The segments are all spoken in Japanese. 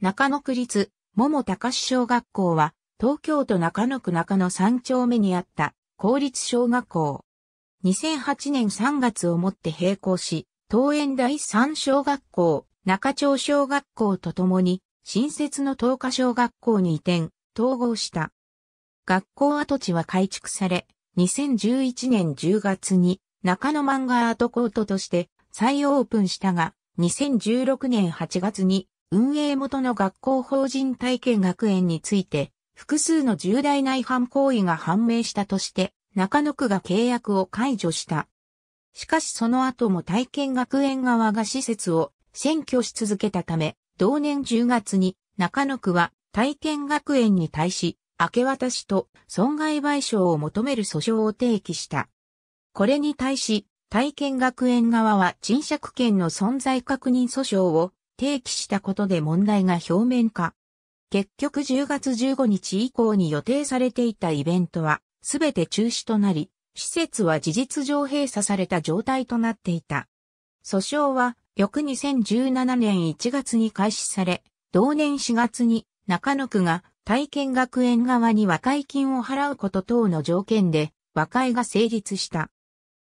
中野区立、桃高志小学校は、東京都中野区中野3丁目にあった公立小学校。2008年3月をもって閉校し、東園第3小学校、中町小学校とともに、新設の東華小学校に移転、統合した。学校跡地は改築され、2011年10月に中野漫画アートコートとして再オープンしたが、2016年8月に運営元の学校法人体験学園について、複数の重大な違反行為が判明したとして、中野区が契約を解除した。しかしその後も体験学園側が施設を占拠し続けたため、同年10月に中野区は体験学園に対し、明け渡しと損害賠償を求める訴訟を提起した。これに対し、体験学園側は賃借権の存在確認訴訟を提起したことで問題が表面化。結局10月15日以降に予定されていたイベントはすべて中止となり、施設は事実上閉鎖された状態となっていた。訴訟は翌2017年1月に開始され、同年4月に中野区が体験学園側に和解金を払うこと等の条件で和解が成立した。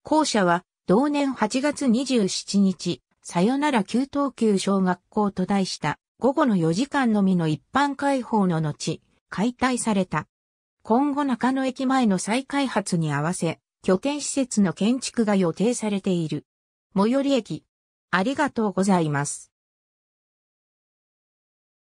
後者は同年8月27日、さよなら旧東急小学校と題した午後の4時間のみの一般開放の後、解体された。今後中野駅前の再開発に合わせ、拠点施設の建築が予定されている。最寄り駅。ありがとうございます。